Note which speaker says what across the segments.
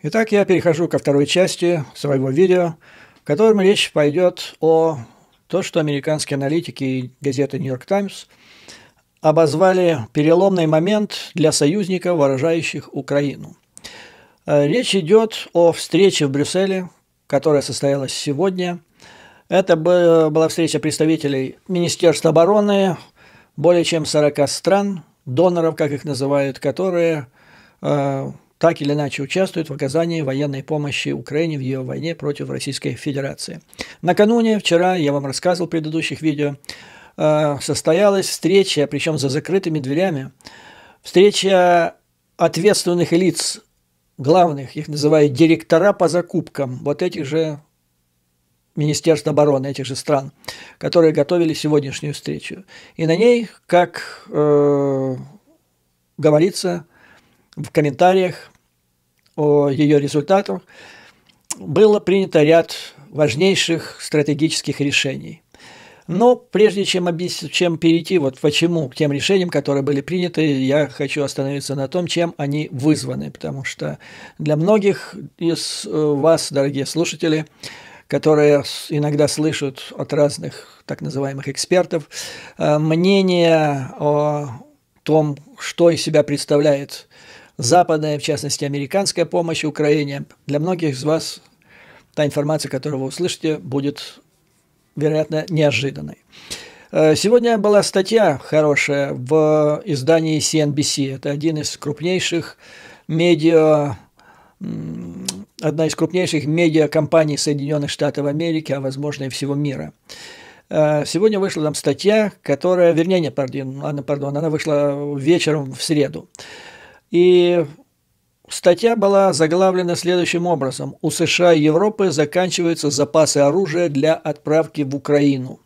Speaker 1: Итак, я перехожу ко второй части своего видео, в котором речь пойдет о том, что американские аналитики и газета «Нью-Йорк Таймс» обозвали переломный момент для союзников, выражающих Украину. Э, речь идет о встрече в Брюсселе, которая состоялась сегодня. Это была встреча представителей Министерства обороны более чем 40 стран, доноров, как их называют, которые э, так или иначе участвует в оказании военной помощи Украине в ее войне против Российской Федерации. Накануне, вчера, я вам рассказывал в предыдущих видео, э, состоялась встреча, причем за закрытыми дверями, встреча ответственных лиц, главных, их называют директора по закупкам, вот этих же министерств обороны этих же стран, которые готовили сегодняшнюю встречу. И на ней, как э, говорится, в комментариях о ее результатах, было принято ряд важнейших стратегических решений. Но прежде чем, объяснить, чем перейти вот почему к тем решениям, которые были приняты, я хочу остановиться на том, чем они вызваны, потому что для многих из э, вас, дорогие слушатели, которые иногда слышат от разных так называемых экспертов, э, мнение о том, что из себя представляет западная, в частности, американская помощь Украине. Для многих из вас та информация, которую вы услышите, будет, вероятно, неожиданной. Э, сегодня была статья хорошая в издании CNBC. Это один из крупнейших медиа одна из крупнейших медиакомпаний Соединенных Штатов Америки, а возможно и всего мира. Э, сегодня вышла там статья, которая, вернее, нет, пардон, она, пардон, она вышла вечером в среду. И статья была заглавлена следующим образом. У США и Европы заканчиваются запасы оружия для отправки в Украину.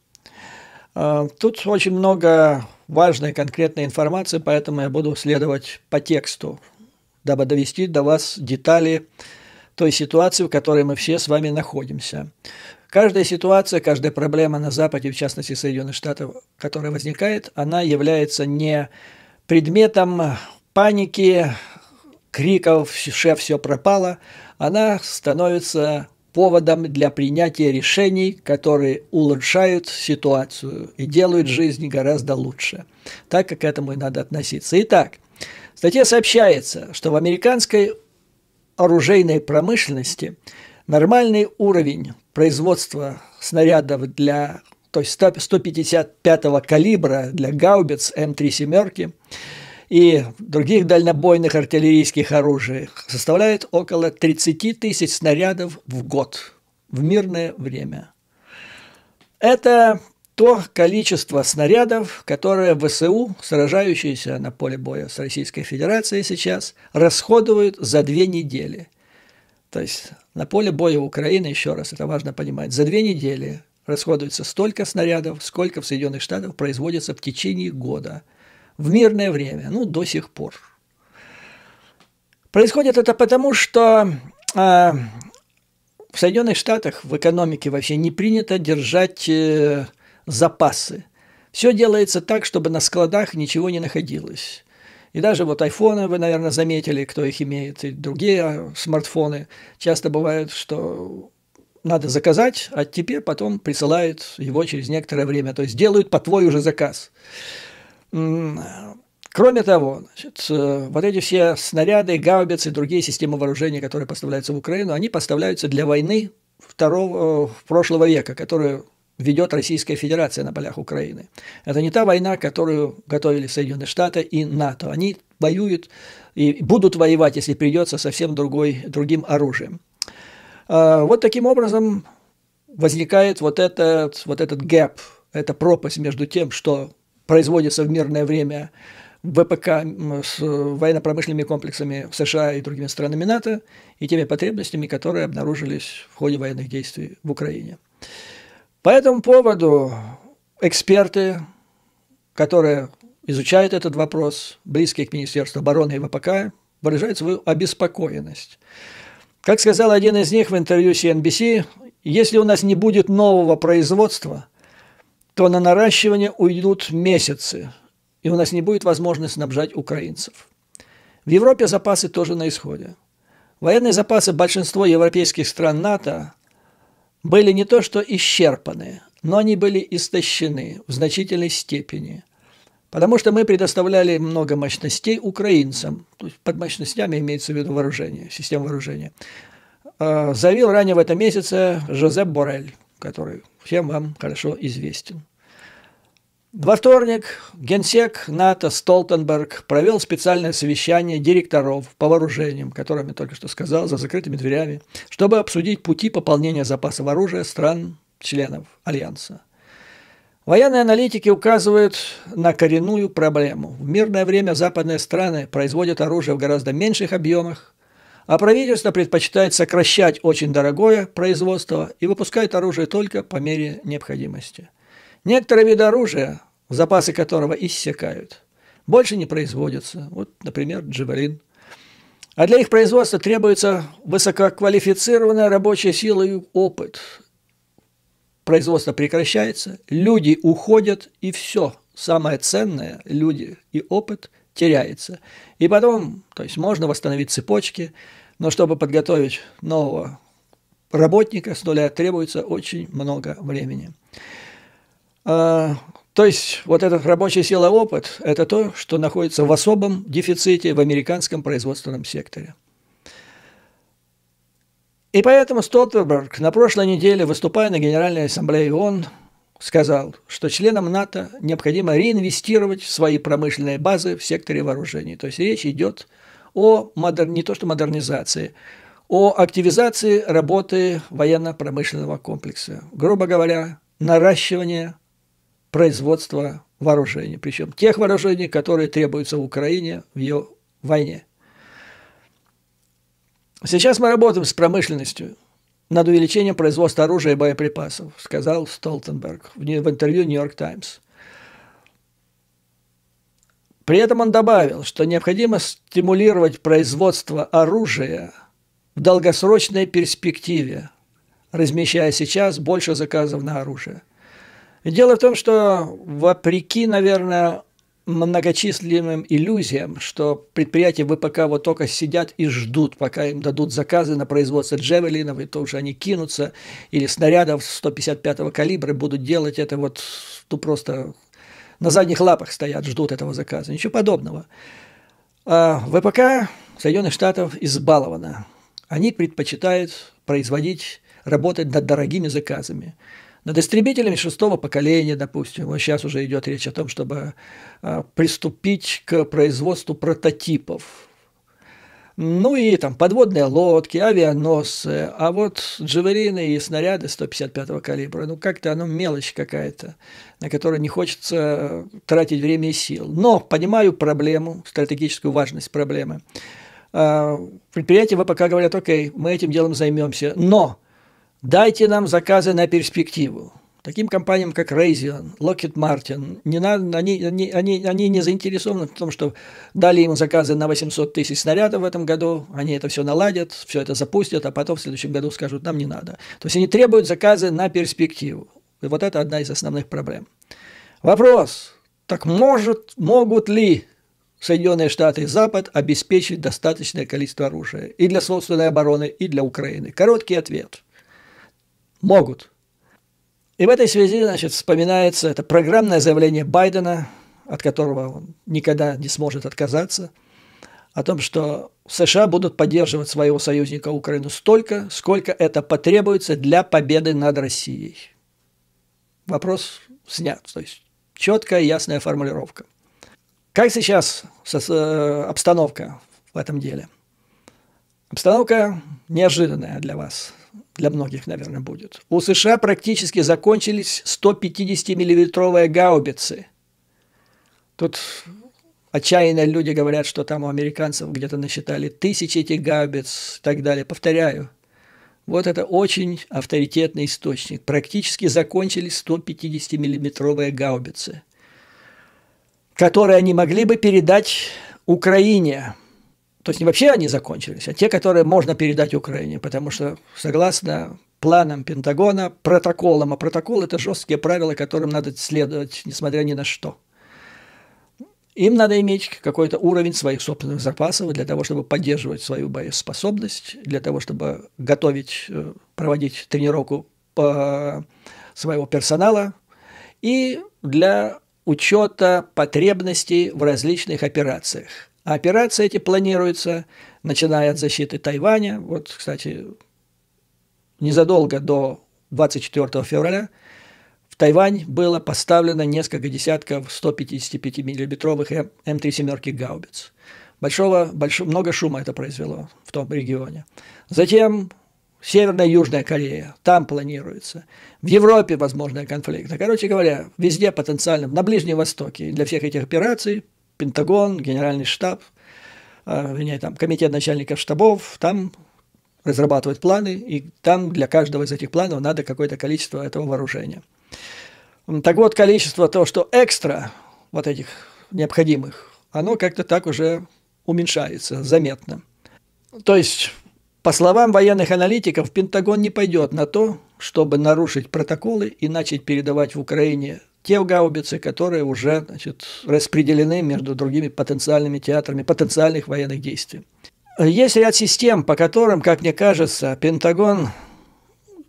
Speaker 1: А, тут очень много важной конкретной информации, поэтому я буду следовать по тексту, дабы довести до вас детали той ситуации, в которой мы все с вами находимся. Каждая ситуация, каждая проблема на Западе, в частности Соединенных Штатов, которая возникает, она является не предметом паники, криков «шеф, все пропало», она становится поводом для принятия решений, которые улучшают ситуацию и делают жизнь гораздо лучше. Так как к этому и надо относиться. Итак, в статье сообщается, что в американской оружейной промышленности нормальный уровень производства снарядов для то есть 155 калибра для гаубиц М3 «семерки» и других дальнобойных артиллерийских оружий составляет около 30 тысяч снарядов в год в мирное время. Это то количество снарядов, которое ВСУ, сражающиеся на поле боя с Российской Федерацией сейчас, расходуют за две недели. То есть на поле боя Украины, еще раз, это важно понимать, за две недели расходуется столько снарядов, сколько в Соединенных Штатах производится в течение года в мирное время, ну, до сих пор. Происходит это потому, что э, в Соединенных Штатах в экономике вообще не принято держать э, запасы. Все делается так, чтобы на складах ничего не находилось. И даже вот айфоны, вы, наверное, заметили, кто их имеет, и другие а, смартфоны. Часто бывает, что надо заказать, а тебе потом присылают его через некоторое время. То есть делают по твой уже заказ. Кроме того, значит, э, вот эти все снаряды, гаубицы, другие системы вооружения, которые поставляются в Украину, они поставляются для войны второго, э, прошлого века, которую ведет Российская Федерация на полях Украины. Это не та война, которую готовили Соединенные Штаты и НАТО. Они воюют и будут воевать, если придется, совсем другой, другим оружием. А, вот таким образом возникает вот этот, вот этот гэп, эта пропасть между тем, что производится в мирное время ВПК с э, военно-промышленными комплексами в США и другими странами НАТО и теми потребностями, которые обнаружились в ходе военных действий в Украине. По этому поводу эксперты, которые изучают этот вопрос, близкие к Министерству обороны и ВПК, выражают свою обеспокоенность. Как сказал один из них в интервью CNBC, если у нас не будет нового производства – то на наращивание уйдут месяцы, и у нас не будет возможности снабжать украинцев. В Европе запасы тоже на исходе. Военные запасы большинства европейских стран НАТО были не то что исчерпаны, но они были истощены в значительной степени. Потому что мы предоставляли много мощностей украинцам, то есть под мощностями имеется в виду вооружение, система вооружения, э, заявил ранее в этом месяце Жозеп Борель который всем вам хорошо известен. Во вторник генсек НАТО Столтенберг провел специальное совещание директоров по вооружениям, которым я только что сказал, за закрытыми дверями, чтобы обсудить пути пополнения запасов оружия стран-членов Альянса. Военные аналитики указывают на коренную проблему. В мирное время западные страны производят оружие в гораздо меньших объемах, а правительство предпочитает сокращать очень дорогое производство и выпускает оружие только по мере необходимости. Некоторые виды оружия, запасы которого иссякают, больше не производятся. Вот, например, джевелин. А для их производства требуется высококвалифицированная рабочая сила и опыт. Производство прекращается, люди уходят, и все. Самое ценное – люди и опыт – теряется. И потом, то есть можно восстановить цепочки, но чтобы подготовить нового работника с нуля требуется очень много времени. А, то есть вот этот рабочий сила опыт – это то, что находится в особом дефиците в американском производственном секторе. И поэтому Столтерберг на прошлой неделе, выступая на Генеральной Ассамблее ООН, сказал, что членам НАТО необходимо реинвестировать свои промышленные базы в секторе вооружений. То есть речь идет о модер... не то что модернизации, о активизации работы военно-промышленного комплекса. Грубо говоря, наращивание производства вооружений, причем тех вооружений, которые требуются в Украине в ее войне. Сейчас мы работаем с промышленностью, над увеличением производства оружия и боеприпасов, сказал Столтенберг в интервью «Нью-Йорк Таймс». При этом он добавил, что необходимо стимулировать производство оружия в долгосрочной перспективе, размещая сейчас больше заказов на оружие. Дело в том, что вопреки, наверное, многочисленным иллюзиям, что предприятия ВПК вот только сидят и ждут, пока им дадут заказы на производство джевелинов, и то уже они кинутся, или снарядов 155-го калибра будут делать это вот, ну просто на задних лапах стоят, ждут этого заказа. Ничего подобного. А ВПК Соединенных Штатов избалована. Они предпочитают производить, работать над дорогими заказами над истребителями шестого поколения, допустим, вот сейчас уже идет речь о том, чтобы а, приступить к производству прототипов. Ну и там подводные лодки, авианосцы, а вот джавелины и снаряды 155-го калибра, ну как-то оно мелочь какая-то, на которую не хочется тратить время и сил. Но понимаю проблему, стратегическую важность проблемы. А, Предприятия ВПК говорят, окей, мы этим делом займемся, но – Дайте нам заказы на перспективу. Таким компаниям, как Raytheon, Lockheed Martin, не надо, они, они, они, они не заинтересованы в том, что дали им заказы на 800 тысяч снарядов в этом году, они это все наладят, все это запустят, а потом в следующем году скажут, нам не надо. То есть они требуют заказы на перспективу. И вот это одна из основных проблем. Вопрос, так может, могут ли Соединенные Штаты и Запад обеспечить достаточное количество оружия и для собственной обороны, и для Украины? Короткий ответ – могут. И в этой связи, значит, вспоминается это программное заявление Байдена, от которого он никогда не сможет отказаться, о том, что США будут поддерживать своего союзника Украину столько, сколько это потребуется для победы над Россией. Вопрос снят, то есть четкая ясная формулировка. Как сейчас э, обстановка в этом деле? Обстановка неожиданная для вас, для многих, наверное, будет. У США практически закончились 150-миллиметровые гаубицы. Тут отчаянные люди говорят, что там у американцев где-то насчитали тысячи этих гаубиц и так далее. Повторяю, вот это очень авторитетный источник. Практически закончились 150-миллиметровые гаубицы, которые они могли бы передать Украине – то есть не вообще они закончились, а те, которые можно передать Украине, потому что согласно планам Пентагона, протоколам, а протокол – это жесткие правила, которым надо следовать, несмотря ни на что. Им надо иметь какой-то уровень своих собственных запасов для того, чтобы поддерживать свою боеспособность, для того, чтобы готовить, э, проводить тренировку своего персонала и для учета потребностей в различных операциях – а операции эти планируются, начиная от защиты Тайваня. Вот, кстати, незадолго до 24 февраля в Тайвань было поставлено несколько десятков 155-миллиметровых М3-7 гаубиц. Большого, большого, много шума это произвело в том регионе. Затем Северная и Южная Корея, там планируется. В Европе возможные конфликты. Короче говоря, везде потенциально, на Ближнем Востоке для всех этих операций Пентагон, Генеральный штаб, а, вернее, там, комитет начальников штабов, там разрабатывают планы, и там для каждого из этих планов надо какое-то количество этого вооружения. Так вот, количество того, что экстра вот этих необходимых, оно как-то так уже уменьшается заметно. То есть, по словам военных аналитиков, Пентагон не пойдет на то, чтобы нарушить протоколы и начать передавать в Украине те гаубицы, которые уже значит, распределены между другими потенциальными театрами потенциальных военных действий. Есть ряд систем, по которым, как мне кажется, Пентагон,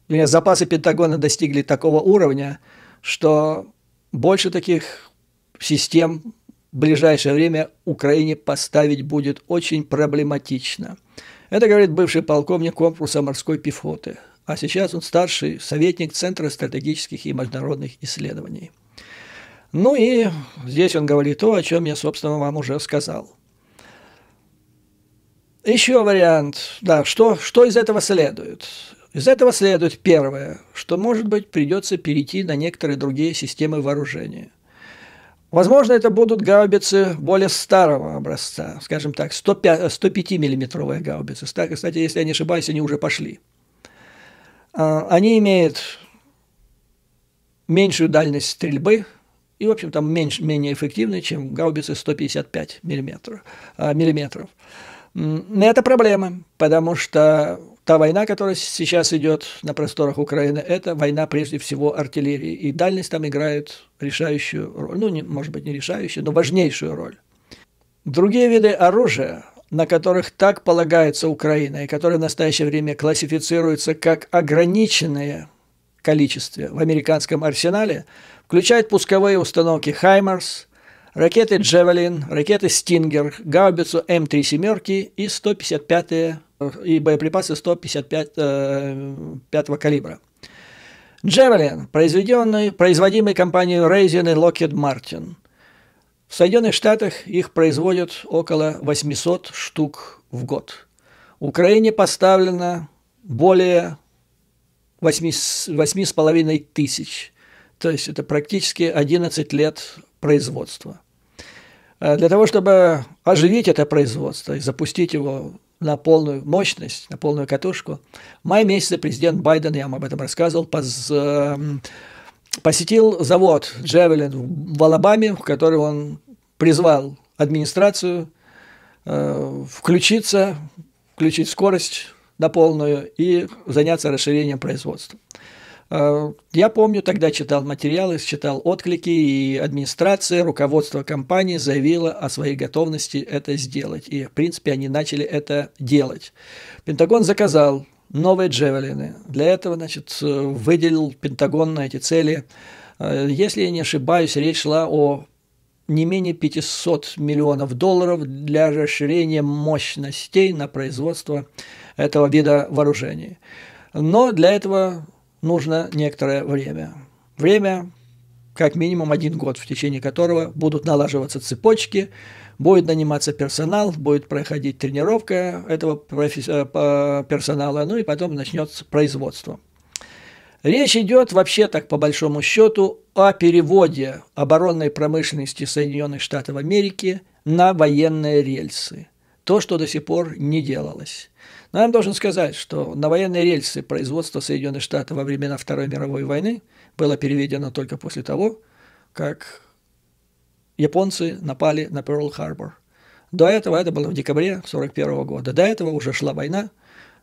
Speaker 1: запасы Пентагона достигли такого уровня, что больше таких систем в ближайшее время Украине поставить будет очень проблематично. Это говорит бывший полковник корпуса морской пехоты, а сейчас он старший советник Центра стратегических и международных исследований. Ну и здесь он говорит то, о чем я, собственно, вам уже сказал. Еще вариант. Да, что, что из этого следует? Из этого следует первое, что, может быть, придется перейти на некоторые другие системы вооружения. Возможно, это будут гаубицы более старого образца, скажем так, 105-миллиметровые гаубицы. Кстати, если я не ошибаюсь, они уже пошли. А, они имеют меньшую дальность стрельбы – и, в общем, там меньше, менее эффективны, чем гаубицы 155 миллиметров. А, миллиметров. Это проблема, потому что та война, которая сейчас идет на просторах Украины, это война прежде всего артиллерии, и дальность там играет решающую роль, ну, не, может быть, не решающую, но важнейшую роль. Другие виды оружия, на которых так полагается Украина, и которые в настоящее время классифицируются как ограниченные количество в американском арсенале – включает пусковые установки «Хаймерс», ракеты «Джевелин», ракеты «Стингер», гаубицу М3 «семерки» и 155 э, и боеприпасы 155 э, калибра. «Джевелин», произведенный, производимый компанией Raytheon и Lockheed Martin. В Соединенных Штатах их производят около 800 штук в год. Украине поставлено более 8,5 тысяч то есть это практически 11 лет производства. Э, для того, чтобы оживить это производство и запустить его на полную мощность, на полную катушку, в мае месяце президент Байден, я вам об этом рассказывал, поз, эм, посетил завод Джевелин в Алабаме, в который он призвал администрацию э, включиться, включить скорость на полную и заняться расширением производства. Э, я помню, тогда читал материалы, читал отклики, и администрация, руководство компании заявило о своей готовности это сделать. И, в принципе, они начали это делать. Пентагон заказал новые джевелины. Для этого, значит, э, выделил Пентагон на эти цели. Э, если я не ошибаюсь, речь шла о не менее 500 миллионов долларов для расширения мощностей на производство этого вида вооружений. Но для этого нужно некоторое время. Время, как минимум один год, в течение которого будут налаживаться цепочки, будет наниматься персонал, будет проходить тренировка этого э, персонала, ну и потом начнется производство. Речь идет вообще так по большому счету о переводе оборонной промышленности Соединенных Штатов Америки на военные рельсы. То, что до сих пор не делалось. Но я вам должен сказать, что на военные рельсы производство Соединенных Штатов во времена Второй мировой войны было переведено только после того, как японцы напали на Перл-Харбор. До этого, это было в декабре 1941 года, до этого уже шла война,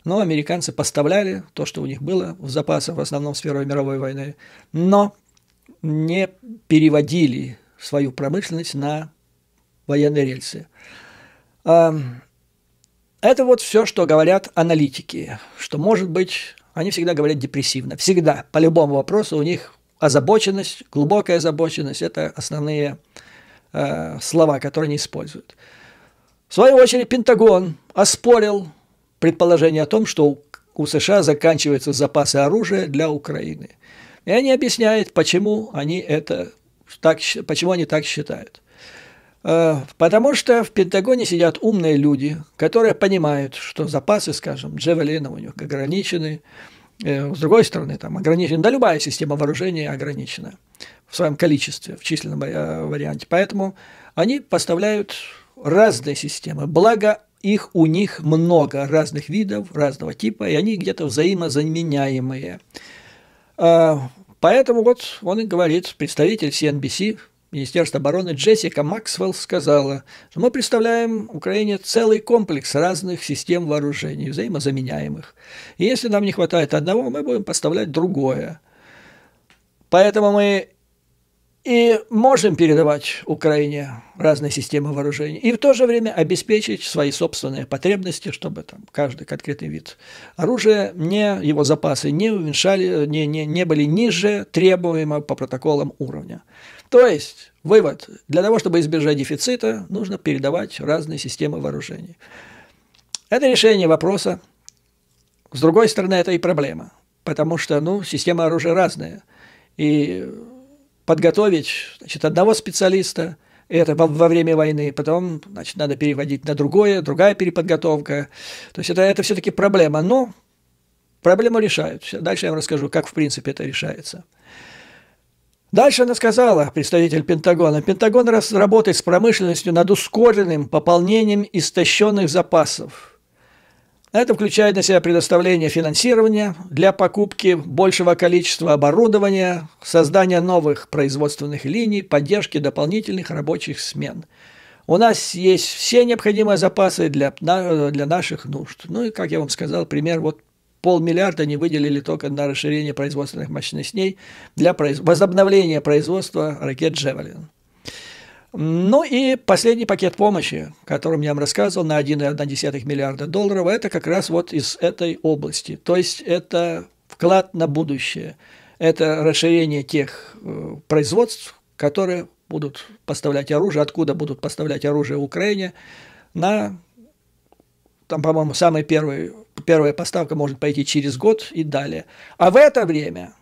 Speaker 1: но американцы поставляли то, что у них было в запасах, в основном с Первой мировой войны, но не переводили свою промышленность на военные рельсы. Это вот все, что говорят аналитики, что, может быть, они всегда говорят депрессивно. Всегда, по любому вопросу у них озабоченность, глубокая озабоченность – это основные э, слова, которые они используют. В свою очередь, Пентагон оспорил предположение о том, что у США заканчиваются запасы оружия для Украины. И они объясняют, почему они это так, почему они так считают. Э, потому что в Пентагоне сидят умные люди, которые понимают, что запасы, скажем, Джевелина у них ограничены, э, с другой стороны, там ограничена, да любая система вооружения ограничена в своем количестве, в численном э, варианте. Поэтому они поставляют разные системы, благо их у них много разных видов, разного типа, и они где-то взаимозаменяемые. Поэтому вот он и говорит, представитель CNBC Министерства обороны Джессика Максвелл сказала, что мы представляем Украине целый комплекс разных систем вооружений, взаимозаменяемых. И если нам не хватает одного, мы будем поставлять другое. Поэтому мы и можем передавать Украине разные системы вооружений, и в то же время обеспечить свои собственные потребности, чтобы там каждый конкретный вид оружия, не, его запасы не уменьшали, не, не, не были ниже требуемого по протоколам уровня. То есть, вывод, для того, чтобы избежать дефицита, нужно передавать разные системы вооружений. Это решение вопроса. С другой стороны, это и проблема, потому что ну, система оружия разная. И подготовить значит, одного специалиста – это во, во время войны, потом, значит, надо переводить на другое, другая переподготовка. То есть это, это все-таки проблема, но проблему решают. Дальше я вам расскажу, как в принципе это решается. Дальше она сказала, представитель Пентагона, Пентагон работает с промышленностью над ускоренным пополнением истощенных запасов. Это включает на себя предоставление финансирования для покупки большего количества оборудования, создания новых производственных линий, поддержки дополнительных рабочих смен. У нас есть все необходимые запасы для, для наших нужд. Ну и, как я вам сказал, пример вот полмиллиарда они выделили только на расширение производственных мощностей для произ... возобновления производства ракет «Джевелин». Ну и последний пакет помощи, о котором я вам рассказывал, на 1,1 миллиарда долларов, это как раз вот из этой области. То есть это вклад на будущее, это расширение тех э, производств, которые будут поставлять оружие, откуда будут поставлять оружие Украине, на, там, по-моему, самый первый первая поставка может пойти через год и далее. А в это время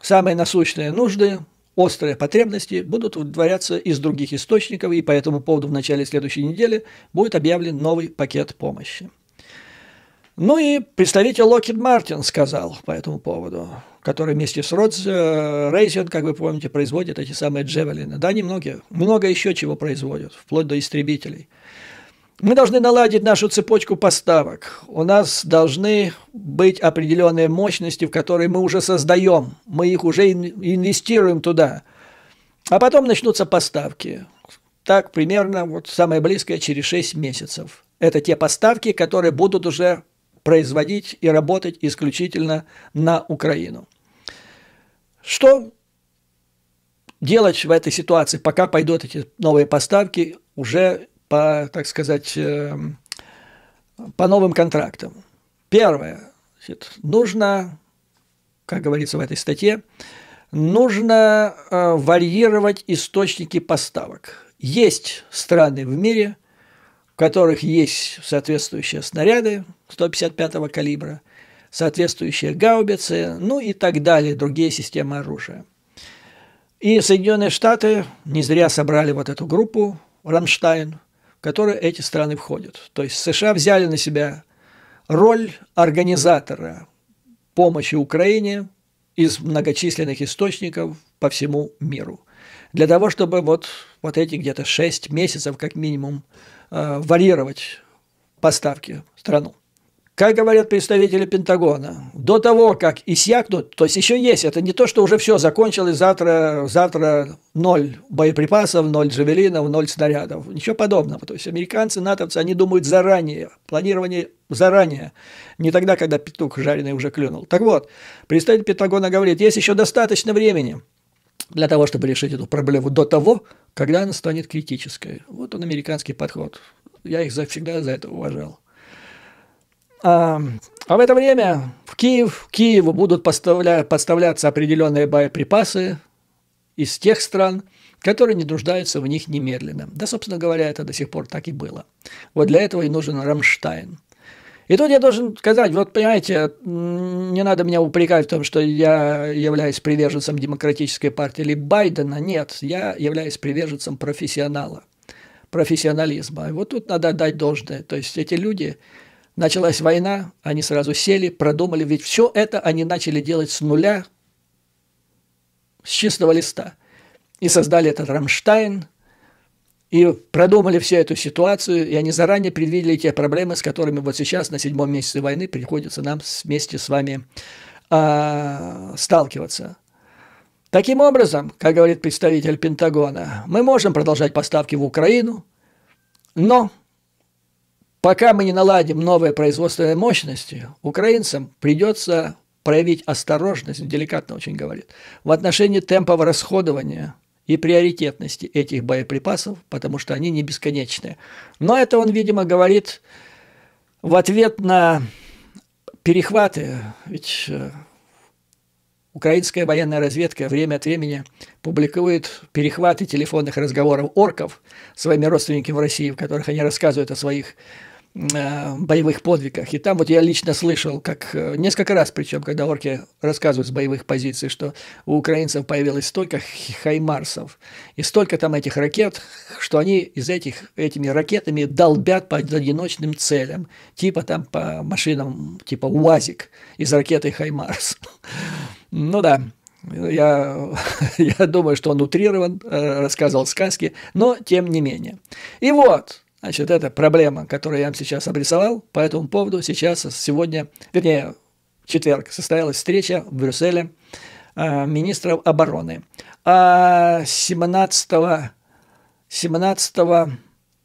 Speaker 1: самые насущные нужды, острые потребности будут удовлетворяться из других источников, и по этому поводу в начале следующей недели будет объявлен новый пакет помощи. Ну и представитель Локхид Мартин сказал по этому поводу, который вместе с Родс Рейсинг, э, как вы помните, производит эти самые джевелины. Да, немногие. Много еще чего производят, вплоть до истребителей – мы должны наладить нашу цепочку поставок. У нас должны быть определенные мощности, в которые мы уже создаем. Мы их уже инвестируем туда. А потом начнутся поставки. Так примерно вот самое близкое через 6 месяцев. Это те поставки, которые будут уже производить и работать исключительно на Украину. Что делать в этой ситуации, пока пойдут эти новые поставки, уже по, так сказать, эм, по новым контрактам. Первое. Значит, нужно, как говорится в этой статье, нужно э, варьировать источники поставок. Есть страны в мире, в которых есть соответствующие снаряды 155 калибра, соответствующие гаубицы, ну и так далее, другие системы оружия. И Соединенные Штаты не зря собрали вот эту группу «Рамштайн», которые эти страны входят. То есть США взяли на себя роль организатора помощи Украине из многочисленных источников по всему миру. Для того, чтобы вот, вот эти где-то 6 месяцев как минимум э, варьировать поставки в страну. Как говорят представители Пентагона, до того, как иссякнут, то есть еще есть, это не то, что уже все закончилось, завтра, завтра ноль боеприпасов, ноль джавелинов, ноль снарядов, ничего подобного. То есть американцы, натовцы, они думают заранее, планирование заранее, не тогда, когда петух жареный уже клюнул. Так вот, представитель Пентагона говорит, есть еще достаточно времени, для того, чтобы решить эту проблему до того, когда она станет критической. Вот он, американский подход. Я их всегда за это уважал. А, а в это время в Киев, в Киеву будут поставля, подставляться определенные боеприпасы из тех стран, которые не нуждаются в них немедленно. Да, собственно говоря, это до сих пор так и было. Вот для этого и нужен Рамштайн. И тут я должен сказать, вот понимаете, не надо меня упрекать в том, что я являюсь приверженцем демократической партии или Байдена. Нет, я являюсь приверженцем профессионала, профессионализма. И вот тут надо отдать должное. То есть эти люди Началась война, они сразу сели, продумали, ведь все это они начали делать с нуля, с чистого листа. И создали этот Рамштайн, и продумали всю эту ситуацию, и они заранее предвидели те проблемы, с которыми вот сейчас на седьмом месяце войны приходится нам вместе с вами э, сталкиваться. Таким образом, как говорит представитель Пентагона, мы можем продолжать поставки в Украину, но Пока мы не наладим новые производственные мощности, украинцам придется проявить осторожность, деликатно очень говорит, в отношении темпов расходования и приоритетности этих боеприпасов, потому что они не бесконечные. Но это он, видимо, говорит в ответ на перехваты, ведь э, Украинская военная разведка время от времени публикует перехваты телефонных разговоров орков своими родственниками в России, в которых они рассказывают о своих Э, боевых подвигах. И там вот я лично слышал, как э, несколько раз, причем, когда орки рассказывают с боевых позиций, что у украинцев появилось столько хаймарсов и столько там этих ракет, что они из этих, этими ракетами долбят по одиночным целям, типа там по машинам, типа УАЗик из ракеты Хаймарс. Ну да, я, я думаю, что он утрирован, э, рассказывал сказки, но тем не менее. И вот, Значит, это проблема, которую я вам сейчас обрисовал. По этому поводу сейчас, сегодня, вернее, в четверг состоялась встреча в Брюсселе э, министров обороны. А 17, 17 а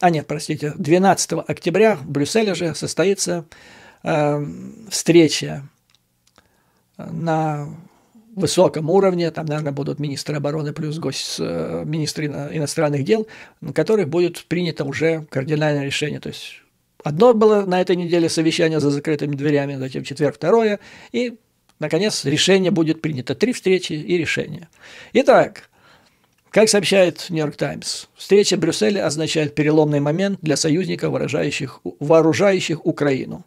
Speaker 1: нет, простите, 12 октября в Брюсселе же состоится э, встреча на высоком уровне, там, наверное, будут министры обороны плюс гос... Э, министры иностранных дел, на которых будет принято уже кардинальное решение. То есть одно было на этой неделе совещание за закрытыми дверями, затем четверг второе, и, наконец, решение будет принято. Три встречи и решение. Итак, как сообщает Нью-Йорк Таймс, встреча в Брюсселе означает переломный момент для союзников, вооружающих, вооружающих Украину.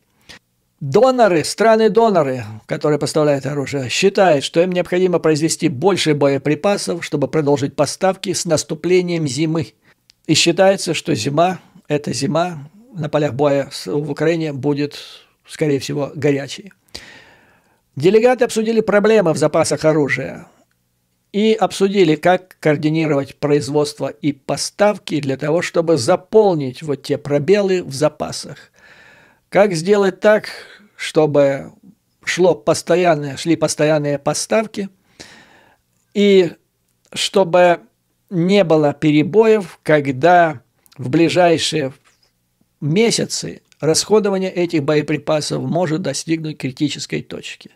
Speaker 1: Доноры, страны-доноры, которые поставляют оружие, считают, что им необходимо произвести больше боеприпасов, чтобы продолжить поставки с наступлением зимы. И считается, что зима, эта зима на полях боя в Украине будет, скорее всего, горячей. Делегаты обсудили проблемы в запасах оружия и обсудили, как координировать производство и поставки для того, чтобы заполнить вот те пробелы в запасах. Как сделать так, чтобы шло постоянные, шли постоянные поставки, и чтобы не было перебоев, когда в ближайшие месяцы расходование этих боеприпасов может достигнуть критической точки.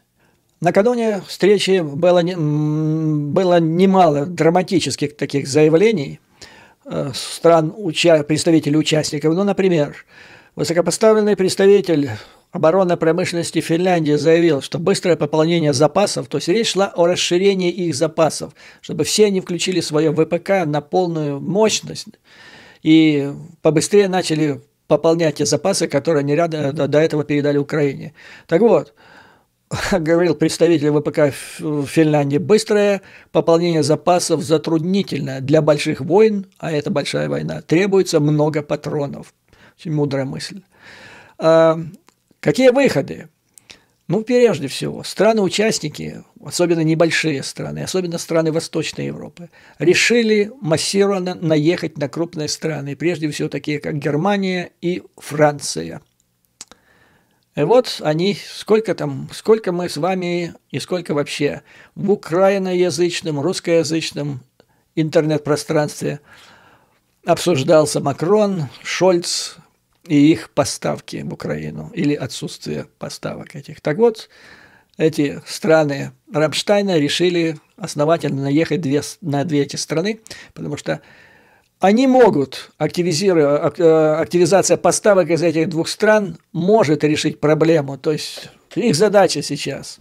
Speaker 1: Накануне встречи было, не было немало драматических таких заявлений э, стран, представителей участников. Ну, например, Высокопоставленный представитель оборонной промышленности Финляндии заявил, что быстрое пополнение запасов, то есть речь шла о расширении их запасов, чтобы все они включили свое ВПК на полную мощность и побыстрее начали пополнять те запасы, которые они рядом, до этого передали Украине. Так вот, говорил представитель ВПК Финляндии, быстрое пополнение запасов затруднительно. Для больших войн, а это большая война, требуется много патронов. Очень мудрая мысль. А, какие выходы? Ну, прежде всего, страны-участники, особенно небольшие страны, особенно страны Восточной Европы, решили массированно наехать на крупные страны, прежде всего такие, как Германия и Франция. И вот они, сколько там, сколько мы с вами и сколько вообще в украиноязычном, русскоязычном интернет-пространстве обсуждался Макрон, Шольц, и их поставки в Украину или отсутствие поставок этих. Так вот, эти страны Рамштайна решили основательно наехать две, на две эти страны, потому что они могут, э, активизация поставок из этих двух стран может решить проблему. То есть их задача сейчас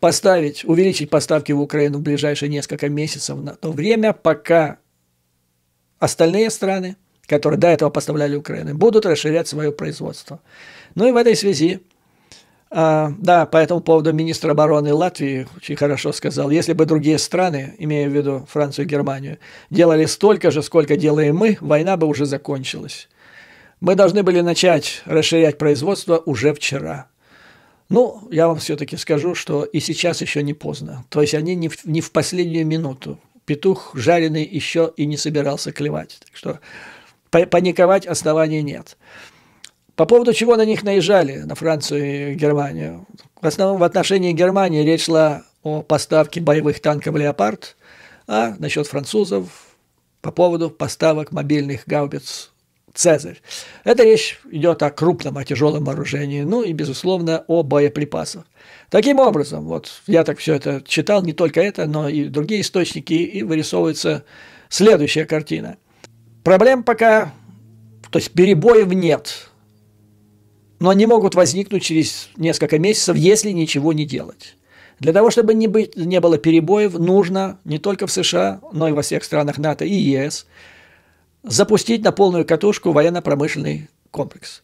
Speaker 1: поставить, увеличить поставки в Украину в ближайшие несколько месяцев на то время, пока остальные страны которые до этого поставляли Украины, будут расширять свое производство. Ну и в этой связи, э, да, по этому поводу министр обороны Латвии очень хорошо сказал, если бы другие страны, имея в виду Францию и Германию, делали столько же, сколько делаем мы, война бы уже закончилась. Мы должны были начать расширять производство уже вчера. Ну, я вам все-таки скажу, что и сейчас еще не поздно. То есть они не в, не в последнюю минуту. Петух жареный еще и не собирался клевать. Так что паниковать оснований нет. По поводу чего на них наезжали, на Францию и Германию? В основном в отношении Германии речь шла о поставке боевых танков «Леопард», а насчет французов по поводу поставок мобильных гаубиц «Цезарь». Это речь идет о крупном, о тяжелом вооружении, ну и, безусловно, о боеприпасах. Таким образом, вот я так все это читал, не только это, но и другие источники, и вырисовывается следующая картина – Проблем пока, то есть перебоев нет. Но они могут возникнуть через несколько месяцев, если ничего не делать. Для того, чтобы не, быть, не было перебоев, нужно не только в США, но и во всех странах НАТО и ЕС запустить на полную катушку военно-промышленный комплекс.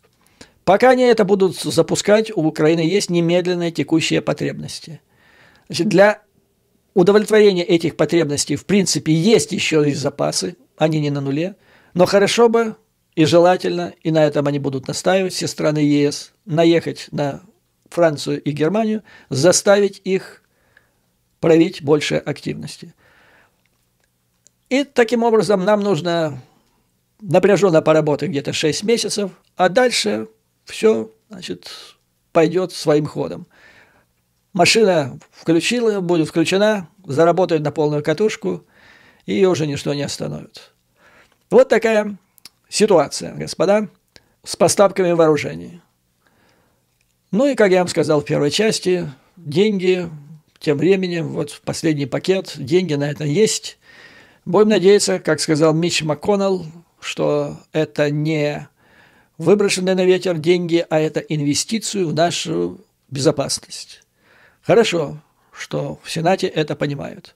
Speaker 1: Пока они это будут запускать, у Украины есть немедленные текущие потребности. Значит, для удовлетворения этих потребностей, в принципе, есть еще и запасы, они не на нуле – но хорошо бы и желательно, и на этом они будут настаивать, все страны ЕС, наехать на Францию и Германию, заставить их проявить больше активности. И таким образом нам нужно напряженно поработать где-то 6 месяцев, а дальше все значит, пойдет своим ходом. Машина включила, будет включена, заработает на полную катушку, и ее уже ничто не остановит. Вот такая ситуация, господа, с поставками вооружений. Ну и, как я вам сказал в первой части, деньги тем временем, вот последний пакет, деньги на это есть. Будем надеяться, как сказал Мич МакКоннелл, что это не выброшенные на ветер деньги, а это инвестицию в нашу безопасность. Хорошо, что в Сенате это понимают.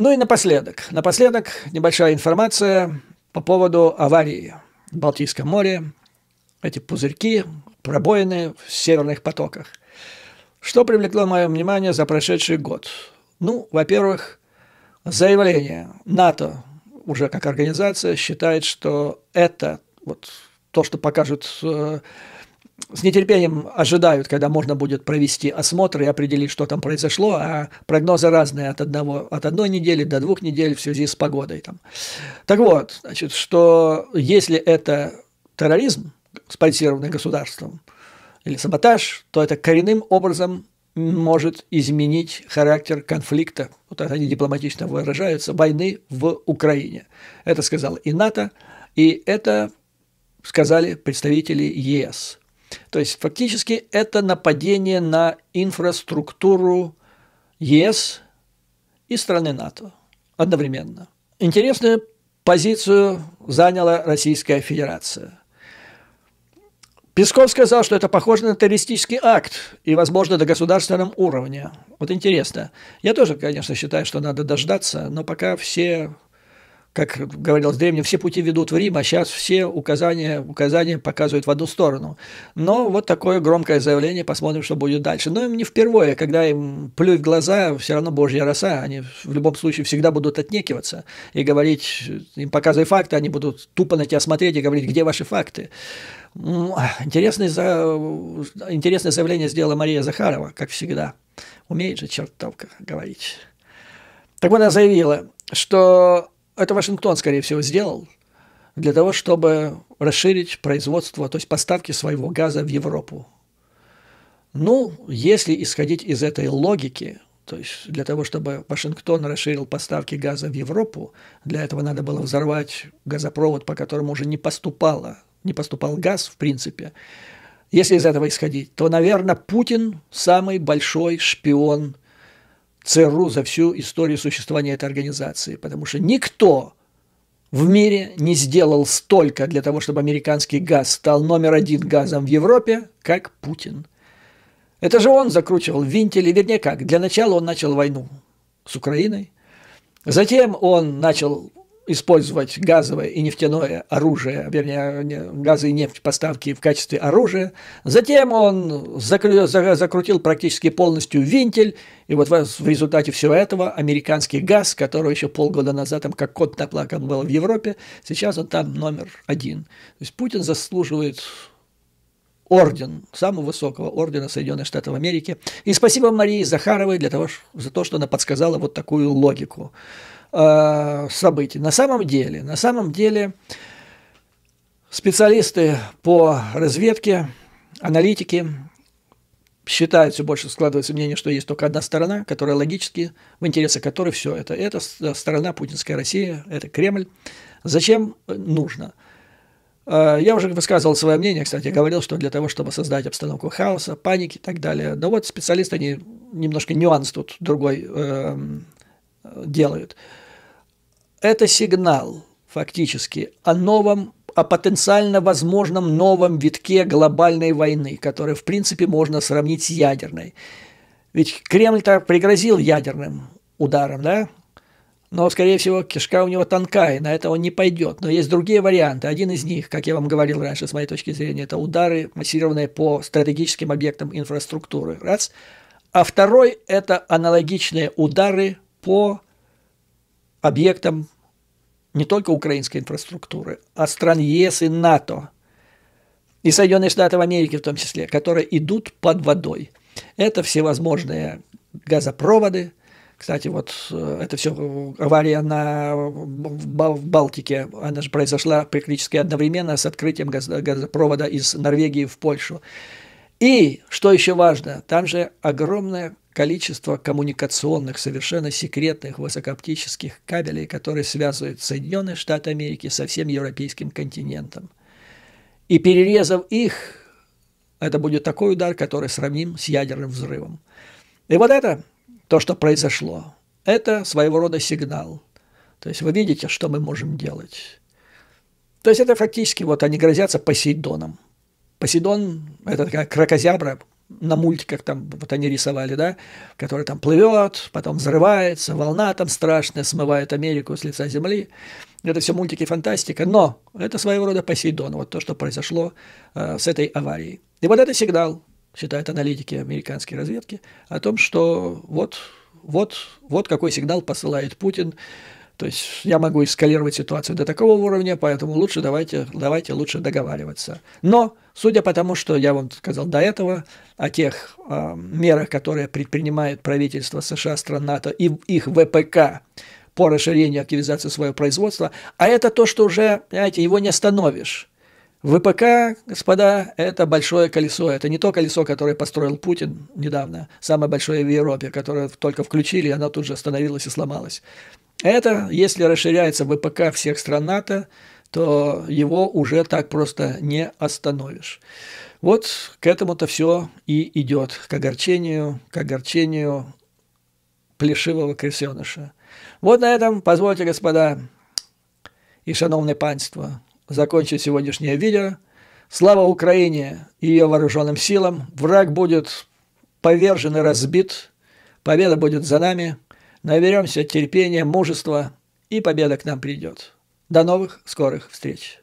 Speaker 1: Ну и напоследок. Напоследок небольшая информация по поводу аварии в Балтийском море. Эти пузырьки, пробоины в северных потоках. Что привлекло мое внимание за прошедший год? Ну, во-первых, заявление НАТО уже как организация считает, что это вот то, что покажут э, с нетерпением ожидают, когда можно будет провести осмотр и определить, что там произошло, а прогнозы разные от, одного, от одной недели до двух недель в связи с погодой. Там. Так вот, значит, что если это терроризм, спонсированный государством, или саботаж, то это коренным образом может изменить характер конфликта, вот они дипломатично выражаются, войны в Украине. Это сказал и НАТО, и это сказали представители ЕС. То есть фактически это нападение на инфраструктуру ЕС и страны НАТО одновременно. Интересную позицию заняла Российская Федерация. Песков сказал, что это похоже на террористический акт и, возможно, до государственном уровня. Вот интересно. Я тоже, конечно, считаю, что надо дождаться, но пока все как говорил с древнем, все пути ведут в Рим, а сейчас все указания, указания показывают в одну сторону. Но вот такое громкое заявление, посмотрим, что будет дальше. Но им не впервые, когда им плюют в глаза, все равно божья роса, они в любом случае всегда будут отнекиваться и говорить, им показывай факты, они будут тупо на тебя смотреть и говорить, где ваши факты. Интересное, за... Интересное заявление сделала Мария Захарова, как всегда. Умеет же чертовка говорить. Так вот она заявила, что это Вашингтон, скорее всего, сделал для того, чтобы расширить производство, то есть поставки своего газа в Европу. Ну, если исходить из этой логики, то есть для того, чтобы Вашингтон расширил поставки газа в Европу, для этого надо было взорвать газопровод, по которому уже не поступало, не поступал газ, в принципе. Если из этого исходить, то, наверное, Путин самый большой шпион – ЦРУ за всю историю существования этой организации, потому что никто в мире не сделал столько для того, чтобы американский газ стал номер один газом в Европе, как Путин. Это же он закручивал винтели, вернее как, для начала он начал войну с Украиной, затем он начал использовать газовое и нефтяное оружие, вернее, газы и нефть поставки в качестве оружия. Затем он закрутил практически полностью вентиль, и вот в результате всего этого американский газ, который еще полгода назад там как кот наплакан был в Европе, сейчас он там номер один. То есть Путин заслуживает орден, самого высокого ордена Соединенных Штатов Америки. И спасибо Марии Захаровой для того, за то, что она подсказала вот такую логику. Э, событий. На самом деле, на самом деле специалисты по разведке, аналитики считают, все больше складывается мнение, что есть только одна сторона, которая логически, в интересах которой все это. Это э, сторона путинская Россия, это Кремль. Зачем э, нужно? Я уже высказывал свое мнение, кстати, говорил, что для того, чтобы создать обстановку хаоса, паники и так далее. Но вот специалисты, они немножко нюанс тут другой э, делают. Это сигнал фактически о новом, о потенциально возможном новом витке глобальной войны, который, в принципе, можно сравнить с ядерной. Ведь кремль так пригрозил ядерным ударом, да? Но, скорее всего, кишка у него тонкая, на это он не пойдет. Но есть другие варианты. Один из них, как я вам говорил раньше, с моей точки зрения, это удары, массированные по стратегическим объектам инфраструктуры. Раз. А второй – это аналогичные удары по объектом не только украинской инфраструктуры, а стран ЕС и НАТО, и Соединенные Штаты в Америке в том числе, которые идут под водой. Это всевозможные газопроводы, кстати, вот э, это все авария на, в Балтике, она же произошла практически одновременно с открытием газопровода из Норвегии в Польшу. И, что еще важно, там же огромное количество коммуникационных, совершенно секретных высокооптических кабелей, которые связывают Соединенные Штаты Америки со всем европейским континентом. И перерезав их, это будет такой удар, который сравним с ядерным взрывом. И вот это, то, что произошло, это своего рода сигнал. То есть вы видите, что мы можем делать. То есть это фактически вот они грозятся Посейдоном. Посейдон – это такая кракозябра, на мультиках там вот они рисовали, да, который там плывет, потом взрывается, волна там страшная, смывает Америку с лица земли. Это все мультики фантастика, но это своего рода Посейдон, вот то, что произошло э, с этой аварией. И вот это сигнал, считают аналитики американской разведки, о том, что вот, вот, вот какой сигнал посылает Путин то есть я могу эскалировать ситуацию до такого уровня, поэтому лучше давайте, давайте лучше договариваться. Но, судя по тому, что я вам сказал до этого, о тех э, мерах, которые предпринимает правительство США, стран НАТО и их ВПК по расширению активизации своего производства, а это то, что уже, понимаете, его не остановишь. ВПК, господа, это большое колесо. Это не то колесо, которое построил Путин недавно, самое большое в Европе, которое только включили, и оно тут же остановилось и сломалось. Это, если расширяется ВПК всех стран НАТО, то его уже так просто не остановишь. Вот к этому-то все и идет, к огорчению, к огорчению плешивого крысеныша. Вот на этом, позвольте, господа и шановное панство, закончу сегодняшнее видео. Слава Украине и ее вооруженным силам. Враг будет повержен и разбит. Победа будет за нами. Наберемся терпения, мужества, и победа к нам придет. До новых скорых встреч!